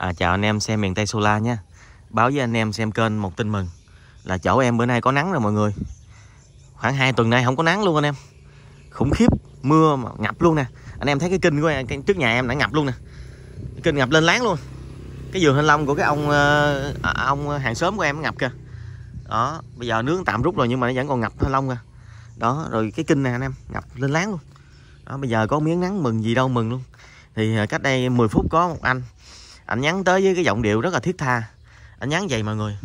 à, Chào anh em xem miền Tây Solar nhé Báo với anh em xem kênh một tin mừng Là chỗ em bữa nay có nắng rồi mọi người Khoảng 2 tuần nay không có nắng luôn anh em Khủng khiếp Mưa mà ngập luôn nè Anh em thấy cái kinh của em, cái, trước nhà em đã ngập luôn nè Kinh ngập lên láng luôn Cái vườn thanh long của cái ông ờ, à, à, ông ờ, hàng xóm của em ngập kìa Đó Bây giờ nước tạm rút rồi nhưng mà nó vẫn còn ngập thanh long kìa Đó rồi cái kinh nè anh em Ngập lên láng luôn đó, bây giờ có miếng nắng mừng gì đâu mừng luôn thì ờ, cách đây 10 phút có một anh anh nhắn tới với cái giọng điệu rất là thiết tha anh nhắn vậy mọi người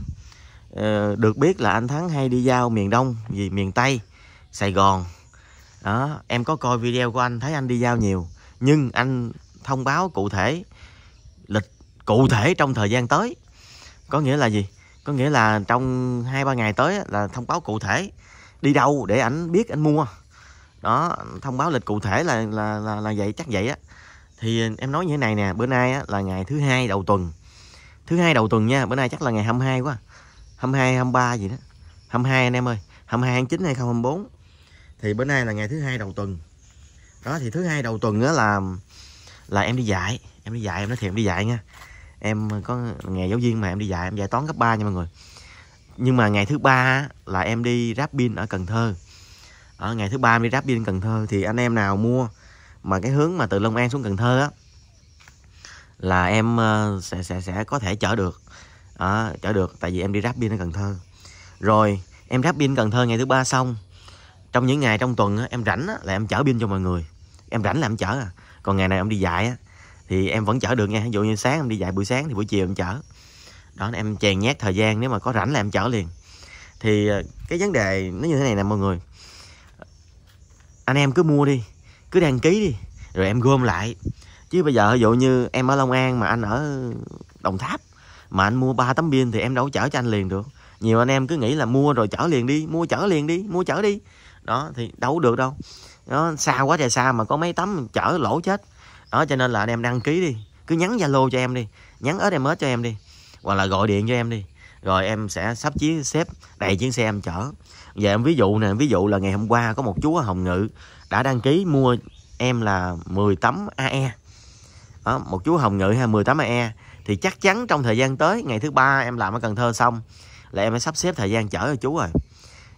ờ, được biết là anh thắng hay đi giao miền đông gì miền tây sài gòn đó em có coi video của anh thấy anh đi giao nhiều nhưng anh thông báo cụ thể lịch cụ thể trong thời gian tới có nghĩa là gì có nghĩa là trong hai ba ngày tới là thông báo cụ thể đi đâu để ảnh biết anh mua đó thông báo lịch cụ thể là là là, là vậy chắc vậy á thì ờ, em nói như thế này nè bữa nay á, là ngày thứ hai đầu tuần thứ hai đầu tuần nha bữa nay chắc là ngày 22 quá 22 à. 23 gì đó 22 anh em ơi 22 tháng 9 2024 thì bữa nay là ngày thứ hai đầu tuần đó thì thứ hai đầu tuần á là là em đi dạy em đi dạy em nói thiệt em đi dạy nha em có nghề giáo viên mà em đi dạy em dạy toán cấp 3 nha mọi người nhưng mà ngày thứ ba là em đi ráp pin ở Cần Thơ ở ngày thứ ba em đi ráp pin Cần Thơ thì anh em nào mua mà cái hướng mà từ Long An xuống Cần Thơ á là em ờ, sẽ sẽ sẽ có thể chở được à, chở được tại vì em đi ráp pin ở Cần Thơ rồi em ráp pin Cần Thơ ngày thứ ba xong trong những ngày trong tuần á, em rảnh á, là em chở pin cho mọi người em rảnh là em chở à còn ngày này em đi dạy á, thì em vẫn chở được nha ví dụ như sáng em đi dạy buổi sáng thì buổi chiều em chở đó em chèn nhét thời gian nếu mà có rảnh là em chở liền thì ờ, cái vấn đề nó như thế này nè mọi người anh em cứ mua đi cứ đăng ký đi rồi em gom lại chứ bây giờ ví dụ như em ở long an mà anh ở đồng tháp mà anh mua ba tấm pin thì em đâu có chở cho anh liền được nhiều anh em cứ nghĩ là mua rồi chở liền đi mua chở liền đi mua chở đi đó thì đâu được đâu nó xa quá trời xa mà có mấy tấm chở lỗ chết đó cho nên là anh em đăng ký đi cứ nhắn zalo cho em đi nhắn ớt em ớt cho em đi hoặc là gọi điện cho em đi rồi em sẽ sắp chiếc xếp đầy chuyến xe em chở giờ em ví dụ nè ví dụ là ngày hôm qua có một chú ở hồng ngự đã đăng ký mua em là 10 tấm AE đó, một chú hồng ngự ha, 10 tấm AE thì chắc chắn trong thời gian tới ngày thứ ba em làm ở Cần Thơ xong là em phải sắp xếp thời gian chở cho chú rồi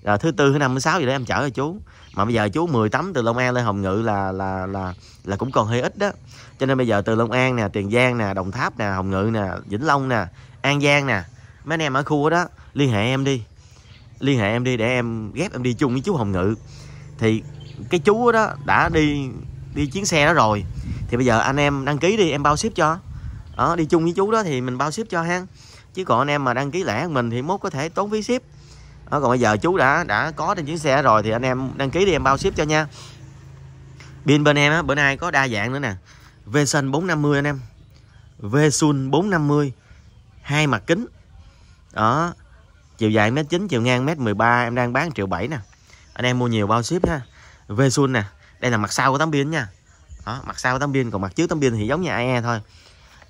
rồi thứ tư thứ năm thứ sáu gì đó em chở cho chú mà bây giờ chú 10 tấm từ Long An lên Hồng Ngự là là là là cũng còn hơi ít đó cho nên bây giờ từ Long An nè Tiền Giang nè Đồng Tháp nè Hồng Ngự nè Vĩnh Long nè An Giang nè mấy anh em ở khu đó, đó liên hệ em đi liên hệ em đi để em ghép em đi chung với chú Hồng Ngự thì cái chú đó đã đi đi chuyến xe đó rồi thì bây giờ anh em đăng ký đi em bao ship cho đó, đi chung với chú đó thì mình bao ship cho ha chứ còn anh em mà đăng ký lẻ mình thì mốt có thể tốn phí ship đó, còn bây giờ chú đã đã có trên chuyến xe rồi thì anh em đăng ký đi em bao ship cho nha pin bên em á bữa nay có đa dạng nữa nè Vesun 450 anh em Vesun 450 hai mặt kính đó chiều dài mét chín chiều ngang mét 13 em đang bán triệu bảy nè anh em mua nhiều bao ship ha v Vesun nè đây là mặt sau của tấm pin nha đó, mặt sau của tấm pin còn mặt trước tấm pin thì giống như AE thôi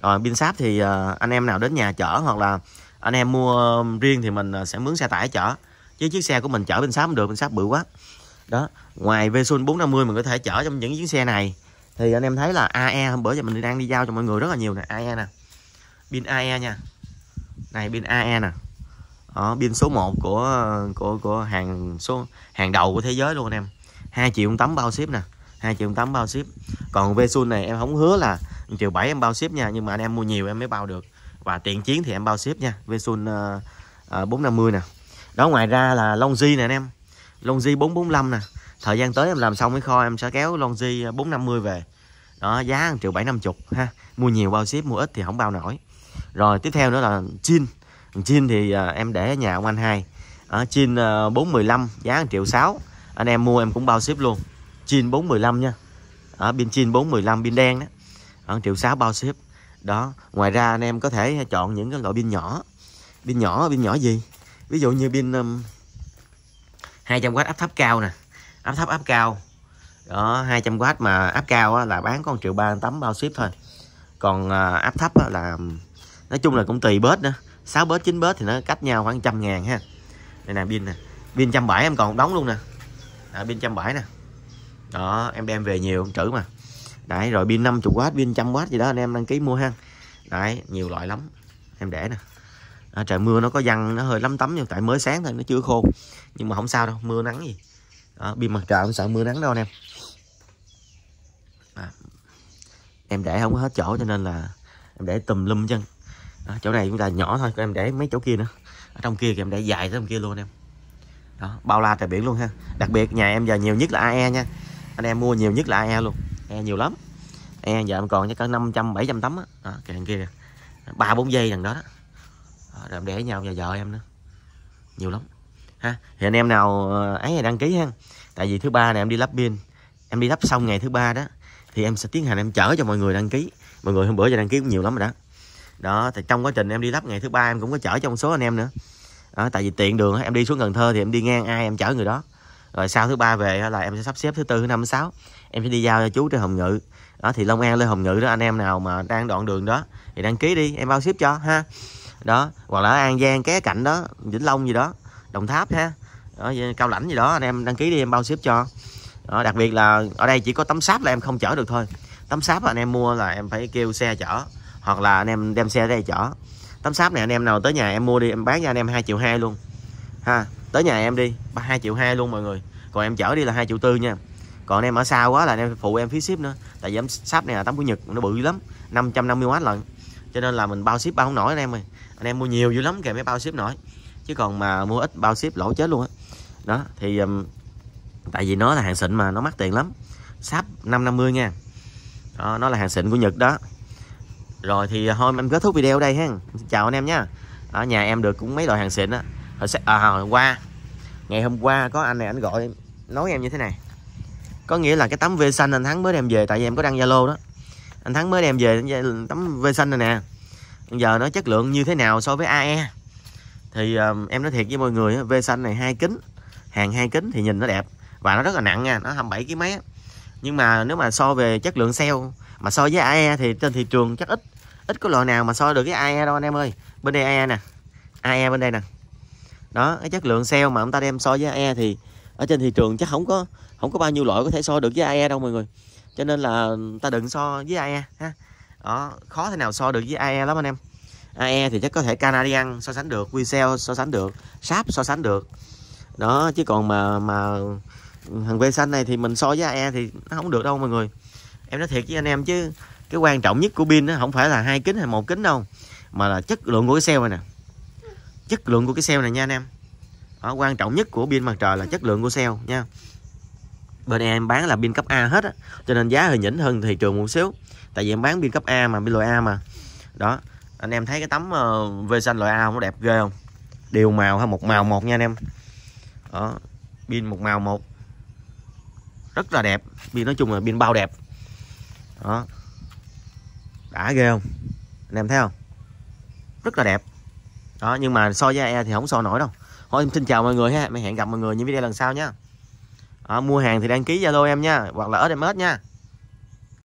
rồi pin sáp thì ờ, anh em nào đến nhà chở hoặc là anh em mua riêng thì mình ờ, sẽ mướn xe tải chở chứ chiếc xe của mình chở pin sáp không được pin sáp bự quá đó ngoài v-sun Vesun 450 mình có thể chở trong những chiếc xe này thì anh em thấy là AE hôm bữa giờ mình đang đi giao cho mọi người rất là nhiều nè AE nè pin AE nha này pin AE nè đó, pin số 1 của ờ, của của hàng số hàng đầu của thế giới luôn anh em 2 triệu 8 bao ship nè 2 triệu 8 bao ship còn Vesun này em không hứa là 1 triệu 7 em bao ship nha nhưng mà anh em mua nhiều em mới bao được và tiện chiến thì em bao ship nha Vesun uh, uh, 450 nè đó ngoài ra là Longji nè anh em Longji 445 nè thời gian tới em làm xong cái kho em sẽ kéo Longji ờ, 450 về đó giá 1 triệu 750 ha mua nhiều bao ship mua ít thì không bao nổi rồi tiếp theo nữa là Chin Chin thì uh, em để ở nhà ông anh hai ở Chin uh, 415 giá 1 triệu 6 anh em mua em cũng bao ship luôn chin 415 nha ở pin chin 415 pin đen đó ở triệu sáu bao ship đó ngoài ra anh em có thể chọn những cái loại pin nhỏ pin nhỏ pin nhỏ gì ví dụ như pin um, 200W áp thấp cao nè áp thấp áp cao đó 200W mà áp cao á, là bán con triệu ba tấm bao ship thôi còn uh, áp thấp á, là um, nói chung là cũng tùy bớt nữa 6 bớt 9 bớt thì nó cách nhau khoảng trăm ngàn ha đây nè pin nè pin trăm bảy em còn đóng luôn nè ở à, pin trăm bảy nè đó em đem về nhiều trữ mà đấy rồi pin 50W pin trăm w gì đó anh em đăng ký mua ha đấy nhiều loại lắm em để nè à, trời mưa nó có văng nó hơi lấm tấm nhưng tại mới sáng thôi nó chưa khô nhưng mà không sao đâu mưa nắng gì đó, pin mặt trời không sợ mưa nắng đâu anh em à, em để không có hết chỗ cho nên là em để tùm lum chân à, chỗ này chúng ta nhỏ thôi em để mấy chỗ kia nữa ở trong kia thì em để dài tới trong kia luôn em đó bao la trời biển luôn ha đặc biệt nhà em giờ nhiều nhất là AE nha anh em mua nhiều nhất là AE luôn AE nhiều lắm AE giờ em còn chắc cỡ 500 700 tấm á à, kìa thằng kia ba bốn giây thằng đó, đó. À, rồi em để nhau nhà vợ em nữa nhiều lắm ha thì anh em nào ờ, ấy này đăng ký ha tại vì thứ ba này em đi lắp pin em đi lắp xong ngày thứ ba đó thì em sẽ tiến hành em chở cho mọi người đăng ký mọi người hôm bữa giờ đăng ký cũng nhiều lắm rồi đó đó thì trong quá trình em đi lắp ngày thứ ba em cũng có chở cho một số anh em nữa đó, ờ, tại vì tiện đường em đi xuống Cần Thơ thì em đi ngang ai em chở người đó rồi sau thứ ba về là em sẽ sắp xếp thứ tư thứ năm thứ sáu em sẽ đi giao cho chú trên Hồng Ngự đó thì Long An lên Hồng Ngự đó anh em nào mà đang đoạn đường đó thì đăng ký đi em bao ship cho ha đó hoặc là An Giang ké cạnh đó Vĩnh Long gì đó Đồng Tháp ha đó, Cao Lãnh gì đó anh em đăng ký đi em bao ship cho đó, đặc biệt là ở đây chỉ có tấm sáp là em không chở được thôi tấm sáp anh em mua là em phải kêu xe chở hoặc là anh em đem xe ra đây chở tấm sáp này anh em nào tới nhà em mua đi em bán cho anh em 2 triệu 2 luôn ha tới nhà em đi 2 triệu 2 luôn mọi người còn em chở đi là 2 triệu tư nha còn em ở xa quá là em phụ em phí ship nữa tại vì em sáp này là tấm của Nhật nó bự lắm 550W lận cho nên là mình bao ship bao không nổi anh em ơi anh em mua nhiều dữ lắm kìa mới bao ship nổi chứ còn mà mua ít bao ship lỗ chết luôn á đó. đó thì um, tại vì nó là hàng xịn mà nó mắc tiền lắm sáp 550 nha đó, nó là hàng xịn của Nhật đó rồi thì à, thôi em kết thúc video đây ha chào anh em nha ở nhà em được cũng mấy loại hàng xịn á hồi à, à, qua ngày hôm qua có anh này anh gọi nói em như thế này có nghĩa là cái tấm vê xanh anh thắng mới đem về tại vì em có đăng zalo đó anh thắng mới đem về tấm vê xanh này nè Bây giờ nó chất lượng như thế nào so với ae thì um, em nói thiệt với mọi người vê xanh này hai kính hàng hai kính thì nhìn nó đẹp và nó rất là nặng nha nó bảy ký mấy nhưng mà nếu mà so về chất lượng sale mà so với AE thì trên thị trường chắc ít ít có loại nào mà so được với AE đâu anh em ơi bên đây AE nè AE bên đây nè đó cái chất lượng sale mà ông ta đem so với AE thì ở trên thị trường chắc không có không có bao nhiêu loại có thể so được với AE đâu mọi người cho nên là ta đừng so với AE ha đó khó thế nào so được với AE lắm anh em AE thì chắc có thể Canadian so sánh được WeSell so sánh được Sáp so sánh được đó chứ còn mà mà thằng V xanh này thì mình so với AE thì nó không được đâu mọi người em nói thiệt với anh em chứ cái quan trọng nhất của pin nó không phải là hai kính hay một kính đâu mà là chất lượng của cái xe này nè chất lượng của cái xe này nha anh em đó, quan trọng nhất của pin mặt trời là chất lượng của xe nha bên em bán là pin cấp A hết á cho nên giá hơi nhỉnh hơn thị trường một xíu tại vì em bán pin cấp A mà pin loại A mà đó anh em thấy cái tấm uh, ờ, V xanh loại A không nó đẹp ghê không đều màu ha một màu một nha anh em đó pin một màu một rất là đẹp pin nói chung là pin bao đẹp đó đã ghê không anh em thấy không rất là đẹp đó nhưng mà so với e thì không so nổi đâu thôi em xin chào mọi người ha mình hẹn gặp mọi người những video lần sau nhé mua hàng thì đăng ký zalo em nha hoặc là sms nha